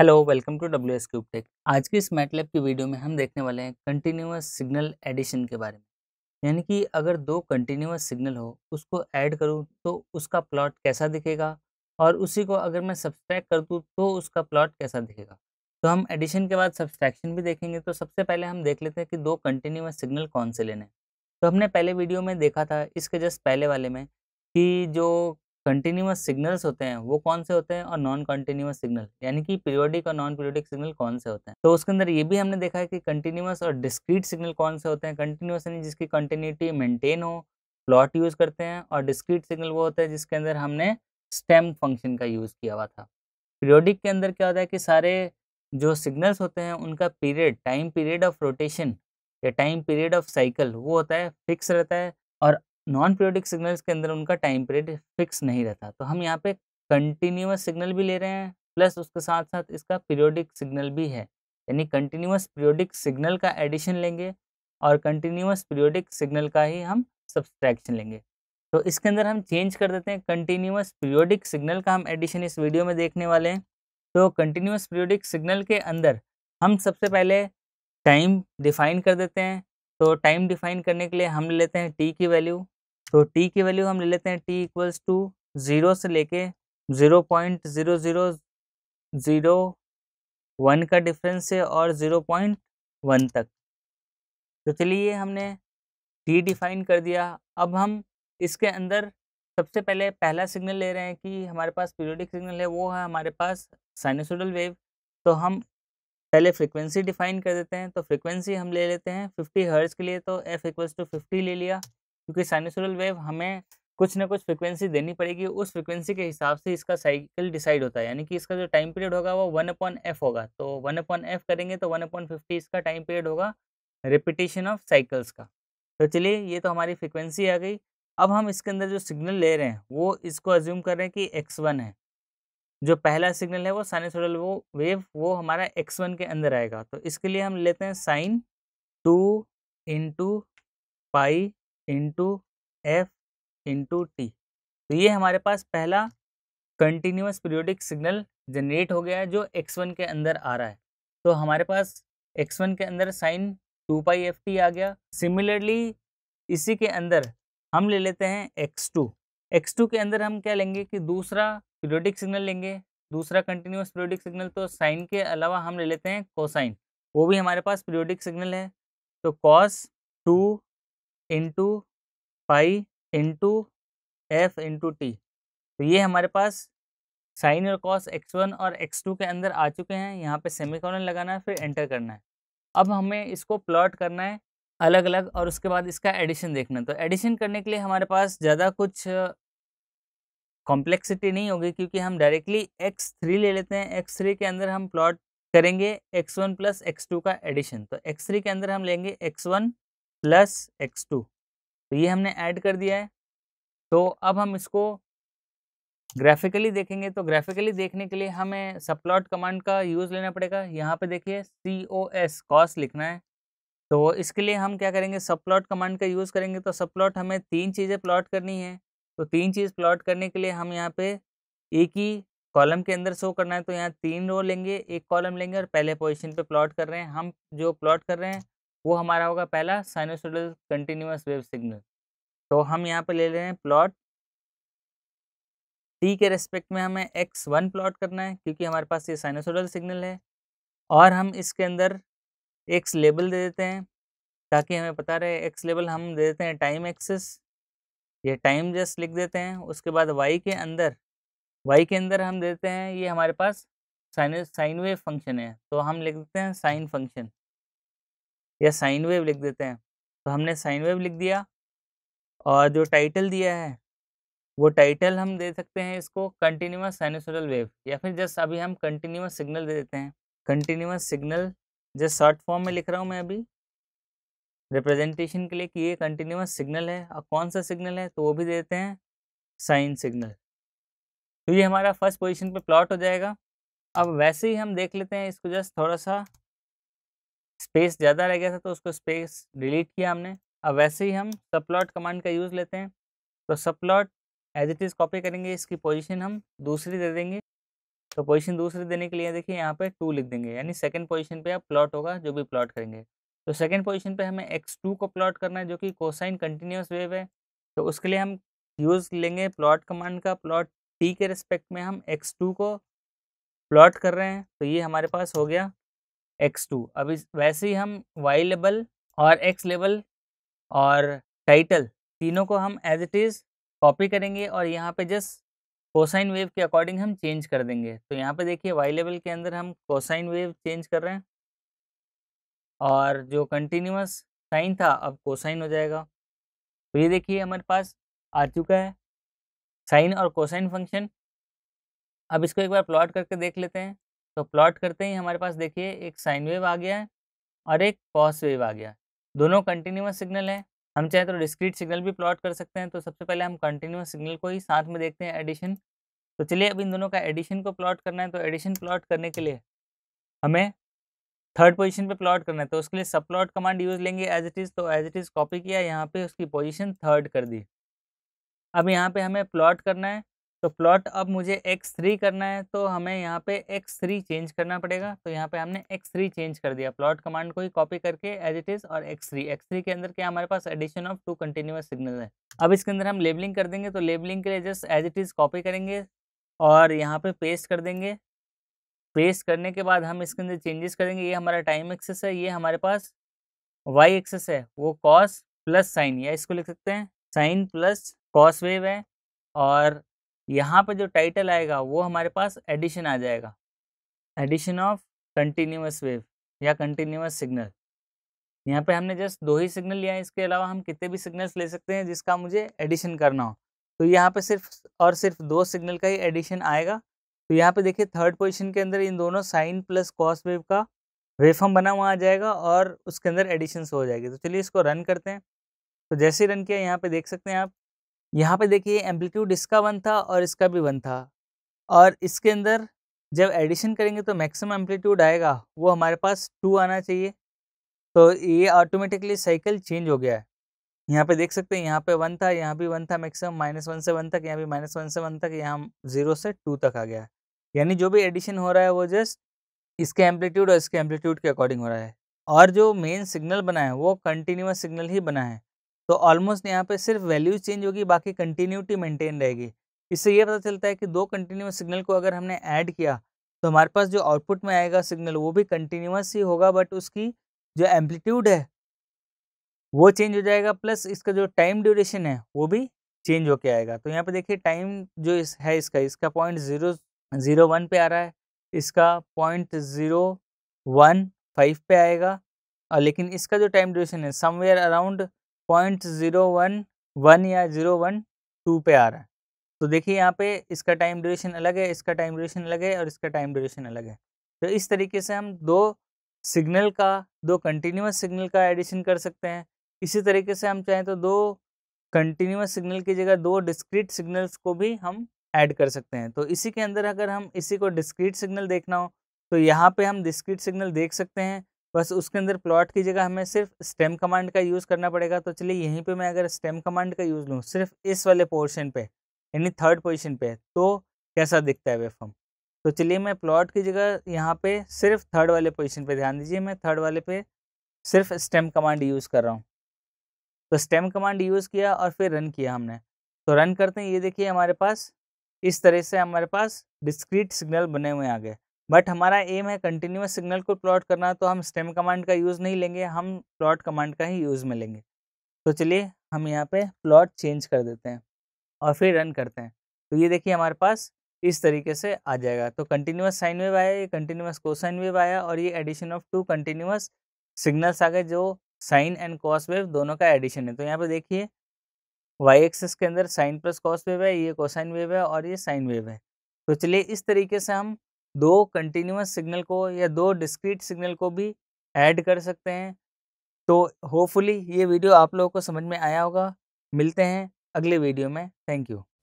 hello welcome to W S cube tech आज की इस मैटलैब की वीडियो में हम देखने वाले हैं कंटिन्यूस सिग्नल एडिशन के बारे में यानी कि अगर दो कंटिन्यूस सिग्नल हो उसको ऐड करूं तो उसका प्लॉट कैसा दिखेगा और उसी को अगर मैं सब्सट्रैक कर दूँ तो उसका प्लॉट कैसा दिखेगा तो हम एडिशन के बाद सब्सट्रैक्शन भी देखेंगे तो सबसे पहले हम देख लेते हैं कि दो कंटिन्यूस सिग्नल कौन से लेने तो हमने पहले वीडियो में देखा था इसके जस्ट पहले वाले में कि जो कंटिन्यूस सिग्नल्स होते हैं वो कौन से होते हैं और नॉन कंटिन्यूस सिग्नल यानी कि पीरियोडिक और नॉन पीरियोडिक सिग्नल कौन से होते हैं तो उसके अंदर ये भी हमने देखा है कि कंटिन्यूस और डिस्क्रीट सिग्नल कौन से होते हैं कंटिन्यूस यानी जिसकी कंटिन्यूटी मेंटेन हो प्लॉट यूज़ करते हैं और डिस्क्रीट सिग्नल वो होता है जिसके अंदर हमने स्टेम फंक्शन का यूज़ किया हुआ था पीरियोडिक के अंदर क्या होता है कि सारे जो सिग्नल्स होते हैं उनका period time period of rotation या टाइम पीरियड ऑफ साइकिल वो होता है फिक्स रहता है और नॉन पीरियोडिक सिग्नल्स के अंदर उनका टाइम पीरियड फिक्स नहीं रहता तो हम यहाँ पे कंटिन्यूस सिग्नल भी ले रहे हैं प्लस उसके साथ साथ इसका पीरियोडिक सिग्नल भी है यानी कंटिन्यूस पीरियोडिक सिग्नल का एडिशन लेंगे और कंटिन्यूस पीरियोडिक सिग्नल का ही हम सब्सट्रैक्शन लेंगे तो इसके अंदर हम चेंज कर देते हैं कंटिन्यूस पीरियोडिक सिग्नल का हम एडिशन इस वीडियो में देखने वाले हैं तो कंटिन्यूस पीरियोडिक सिग्नल के अंदर हम सबसे पहले टाइम डिफाइन कर देते हैं तो टाइम डिफाइन करने के लिए हम लेते हैं टी की वैल्यू तो टी की वैल्यू हम ले लेते हैं टी इक्वल्स टू ज़ीरो से लेके zero point zero zero zero one का डिफरेंस है और ज़ीरो पॉइंट वन तक तो चलिए हमने टी डिफाइन कर दिया अब हम इसके अंदर सबसे पहले पहला सिग्नल ले रहे हैं कि हमारे पास पीरियोडिक सिग्नल है वो है हमारे पास साइनसोडल वेव तो हम पहले फ्रीक्वेंसी डिफाइन कर देते हैं तो फ्रीक्वेंसी हम ले लेते हैं 50 हर्ज के लिए तो f इक्वल्स टू फिफ्टी ले लिया क्योंकि साइनसोरल वेव हमें कुछ ना कुछ फ्रिक्वेंसी देनी पड़ेगी उस फ्रिक्वेंसी के हिसाब से इसका साइकिल डिसाइड होता है यानी कि इसका जो टाइम पीरियड होगा वो वन अपॉन एफ होगा तो वन अपॉन एफ करेंगे तो वन अपॉन फिफ्टी इसका टाइम पीरियड होगा रिपीटेशन ऑफ साइकिल्स का तो चलिए ये तो हमारी फ्रिक्वेंसी आ गई अब हम इसके अंदर जो सिग्नल ले रहे हैं वो इसको अज्यूम कर रहे हैं कि एक्स वन है जो पहला सिग्नल है वो साइनसोडल वो वेव वो हमारा एक्स वन के अंदर आएगा तो इसके लिए हम लेते हैं sine two into pi into F into T तो ये हमारे पास पहला कंटिन्यूस पीरियोडिक सिग्नल जनरेट हो गया है जो एक्स वन के अंदर आ रहा है तो हमारे पास एक्स वन के अंदर sine two pi F T आ गया सिमिलरली इसी के अंदर हम ले लेते हैं एक्स टू एक्स टू के अंदर हम क्या लेंगे कि दूसरा पीरियोडिक सिग्नल लेंगे दूसरा कंटिन्यूस पीरियोडिक सिग्नल तो साइन के अलावा हम ले लेते हैं कोसाइन वो भी हमारे पास पीरियोडिक सिग्नल है तो cos two into pi into F into T तो ये हमारे पास साइन और कॉस एक्स वन और एक्स टू के अंदर आ चुके हैं यहाँ पे सेमीकोलन लगाना है फिर एंटर करना है अब हमें इसको प्लॉट करना है अलग अलग और उसके बाद इसका एडिशन देखना तो एडिशन करने के लिए हमारे पास ज़्यादा कुछ कॉम्प्लेक्सिटी नहीं होगी क्योंकि हम डायरेक्टली एक्स थ्री ले लेते हैं एक्स थ्री के अंदर हम प्लॉट करेंगे X one plus X two का एडिशन तो एक्स थ्री के अंदर हम लेंगे X one plus X two तो ये हमने ऐड कर दिया है तो अब हम इसको ग्राफिकली देखेंगे तो ग्राफिकली देखने के लिए हमें सप्लॉट कमांड का यूज़ लेना पड़ेगा यहाँ पे देखिए सी ओ एस कॉस लिखना है तो इसके लिए हम क्या करेंगे सप्लॉट कमांड का यूज़ करेंगे तो सप्लॉट हमें तीन चीज़ें प्लॉट करनी है तो तीन चीज़ प्लॉट करने के लिए हम यहाँ पे एक ही कॉलम के अंदर शो करना है तो यहाँ तीन रो लेंगे एक कॉलम लेंगे और पहले पोजिशन पर प्लॉट कर रहे हैं हम जो प्लॉट कर रहे हैं वो हमारा होगा पहला साइनोसोडल कंटिन्यूस वेव सिग्नल तो हम यहाँ पे ले ले रहे हैं प्लॉट टी के रेस्पेक्ट में हमें एक्स वन प्लॉट करना है क्योंकि हमारे पास ये साइनोसोडल सिग्नल है और हम इसके अंदर एक्स लेबल दे देते हैं ताकि हमें पता रहे एक्स लेबल हम दे देते हैं टाइम एक्सिस ये टाइम जस्ट लिख देते हैं उसके बाद वाई के अंदर वाई के अंदर हम देते हैं ये हमारे पास साइन साइन वेव फंक्शन है तो हम लिख देते हैं साइन फंक्शन या साइन वेव लिख देते हैं तो हमने साइन वेव लिख दिया और जो टाइटल दिया है वो टाइटल हम दे सकते हैं इसको कंटिन्यूस साइनोसोडल वेव या फिर जस्ट अभी हम कंटिन्यूस सिग्नल दे देते हैं continuous signal just short form में लिख रहा हूँ मैं अभी रिप्रेजेंटेशन के लिए कि ये कंटिन्यूस सिग्नल है और कौन सा सिग्नल है तो वो भी देते हैं साइन सिग्नल तो ये हमारा फर्स्ट पोजिशन पर प्लॉट हो जाएगा अब वैसे ही हम देख लेते हैं इसको जस्ट थोड़ा सा स्पेस ज़्यादा रह गया था तो उसको स्पेस डिलीट किया हमने अब वैसे ही हम सप्लॉट कमांड का यूज़ लेते हैं तो subplot as it is copy करेंगे इसकी पोजीशन हम दूसरी दे देंगे तो पोजीशन दूसरी देने के लिए देखिए यहाँ पे टू लिख देंगे यानी सेकंड पोजीशन पे आप प्लॉट होगा जो भी प्लॉट करेंगे तो सेकंड पोजीशन पे हमें एक्स टू को प्लॉट करना है जो कि कोसाइन कंटिन्यूस वेव है तो उसके लिए हम यूज़ लेंगे प्लॉट कमांड का प्लॉट टी के रिस्पेक्ट में हम एक्स टू को प्लॉट कर रहे हैं तो ये हमारे पास हो गया एक्स टू अब इस वैसे ही हम वाई लेबल और एक्स लेबल और टाइटल तीनों को हम एज इट इज़ कॉपी करेंगे और यहाँ पे जस्ट कोसाइन वेव के अकॉर्डिंग हम चेंज कर देंगे तो यहाँ पे देखिए वाई लेबल के अंदर हम कोसाइन वेव चेंज कर रहे हैं और जो कंटिन्यूस साइन था अब कोसाइन हो जाएगा तो ये देखिए हमारे पास आ चुका है साइन और कोसाइन फंक्शन अब इसको एक बार प्लॉट करके देख लेते हैं तो प्लॉट करते ही हमारे पास देखिए एक साइन वेव आ गया है और एक कॉस वेव आ गया दोनों कंटिन्यूस सिग्नल हैं हम चाहे तो डिस्क्रीट सिग्नल भी प्लॉट कर सकते हैं तो सबसे पहले हम कंटिन्यूस सिग्नल को ही साथ में देखते हैं एडिशन तो चलिए अब इन दोनों का एडिशन को प्लॉट करना है तो एडिशन प्लॉट करने के लिए हमें थर्ड पोजीशन पे प्लॉट करना है तो उसके लिए सब प्लॉट कमांड यूज़ लेंगे एज इट इज़ तो एज इट इज़ कॉपी किया यहाँ पे उसकी पोजीशन थर्ड कर दी अब यहाँ पे हमें प्लॉट करना है तो प्लॉट अब मुझे एक्स थ्री करना है तो हमें यहाँ पे एक्स थ्री चेंज करना पड़ेगा तो यहाँ पे हमने एक्स थ्री चेंज कर दिया प्लॉट कमांड को ही कॉपी करके एज इट इज़ और एक्स थ्री एक्स थ्री के अंदर क्या हमारे पास addition of two continuous signal है अब इसके अंदर हम लेबलिंग कर देंगे तो लेबलिंग के लिए just as it is copy करेंगे और यहाँ पे पेस्ट कर देंगे पेस्ट करने के बाद हम इसके अंदर चेंजेस करेंगे ये हमारा टाइम एक्सेस है ये हमारे पास वाई एक्सेस है वो कॉस प्लस साइन या इसको लिख सकते हैं साइन प्लस कॉस वेव है और यहाँ पे जो टाइटल आएगा वो हमारे पास एडिशन आ जाएगा एडिशन ऑफ कंटिन्यूस वेव या कंटिन्यूस सिग्नल यहाँ पे हमने जस्ट दो ही सिग्नल लिया है इसके अलावा हम कितने भी सिग्नल्स ले सकते हैं जिसका मुझे एडिशन करना हो तो यहाँ पे सिर्फ और सिर्फ दो सिग्नल का ही एडिशन आएगा तो यहाँ पे देखिए थर्ड पोजिशन के अंदर इन दोनों साइन प्लस कॉस वेव का वेफम बना हुआ आ जाएगा और उसके अंदर एडिशन हो जाएगी तो चलिए इसको रन करते हैं तो जैसे रन किया यहाँ पे देख सकते हैं आप यहाँ पे देखिए एम्पलीट्यूड इसका वन था और इसका भी वन था और इसके अंदर जब एडिशन करेंगे तो मैक्सिमम एम्पलीट्यूड आएगा वो हमारे पास टू आना चाहिए तो ये ऑटोमेटिकली साइकिल चेंज हो गया है यहाँ पे देख सकते हैं यहाँ पे वन था यहाँ भी वन था मैक्सिमम माइनस वन से वन तक यहाँ भी माइनस वन से वन तक यहाँ जीरो से टू तक आ गया है यानी जो भी एडिशन हो रहा है वो जस्ट इसके एम्पलीट्यूड और इसके एम्पलीट्यूड के अकॉर्डिंग हो रहा है और जो मेन सिग्नल बना है वो कंटिन्यूस सिग्नल ही बना है तो ऑलमोस्ट यहाँ पे सिर्फ वैल्यूज चेंज होगी बाकी कंटिन्यूटी मेंटेन रहेगी इससे ये पता चलता है कि दो कंटिन्यूस सिग्नल को अगर हमने ऐड किया तो हमारे पास जो आउटपुट में आएगा सिग्नल वो भी कंटिन्यूस ही होगा बट उसकी जो एम्पलीट्यूड है वो चेंज हो जाएगा प्लस इसका जो टाइम ड्यूरेशन है वो भी चेंज होके आएगा तो यहाँ पर देखिए टाइम जो इस है इसका इसका पॉइंट ज़ीरो ज़ीरो वन पे आ रहा है इसका पॉइंट ज़ीरो वन फाइव पे आएगा और लेकिन इसका जो टाइम ड्यूरेशन है somewhere around point zero one one या ज़ीरो वन टू पे आ रहा है तो देखिए यहाँ पे इसका टाइम ड्यूरेशन अलग है इसका टाइम ड्यूरेशन अलग है और इसका टाइम ड्यूरेशन अलग है तो इस तरीके से हम दो सिग्नल का दो कंटिन्यूस सिग्नल का एडिशन कर सकते हैं इसी तरीके से हम चाहें तो दो कंटिन्यूस सिग्नल की जगह दो डिस्क्रीट सिग्नल्स को भी हम ऐड कर सकते हैं तो इसी के अंदर अगर हम इसी को डिस्क्रीट सिग्नल देखना हो तो यहाँ पे हम डिस्क्रीट सिग्नल देख सकते हैं बस उसके अंदर प्लॉट की जगह हमें सिर्फ स्टेम कमांड का यूज़ करना पड़ेगा तो चलिए यहीं पे मैं अगर स्टेम कमांड का यूज़ लूँ सिर्फ इस वाले पोर्शन पे यानी थर्ड पोजीशन पे तो कैसा दिखता है वेफम तो चलिए मैं प्लॉट की जगह यहाँ पे सिर्फ थर्ड वाले पोजीशन पे ध्यान दीजिए मैं थर्ड वाले पे सिर्फ स्टेम कमांड यूज़ कर रहा हूँ तो स्टेम कमांड यूज़ किया और फिर रन किया हमने तो रन करते हैं ये देखिए हमारे पास इस तरह से हमारे पास डिस्क्रीट सिग्नल बने हुए आ गए बट हमारा एम है कंटिन्यूस सिग्नल को प्लॉट करना तो हम स्टेम कमांड का यूज़ नहीं लेंगे हम प्लॉट कमांड का ही यूज़ में लेंगे तो चलिए हम यहाँ पे प्लॉट चेंज कर देते हैं और फिर रन करते हैं तो ये देखिए हमारे पास इस तरीके से आ जाएगा तो कंटिन्यूस साइन वेव आया ये कंटिन्यूस कोसाइन वेव आया और ये addition of two continuous signals आ गए जो साइन एंड कॉस वेव दोनों का एडिशन है तो यहाँ पर देखिए वाई एक्सेस के अंदर साइन प्लस कॉस वेव है ये कोसाइन वेव है और ये साइन वेव है तो चलिए इस तरीके से हम दो कंटिन्यूस सिग्नल को या दो डिस्क्रीट सिग्नल को भी ऐड कर सकते हैं तो होपफुली ये वीडियो आप लोगों को समझ में आया होगा मिलते हैं अगले वीडियो में थैंक यू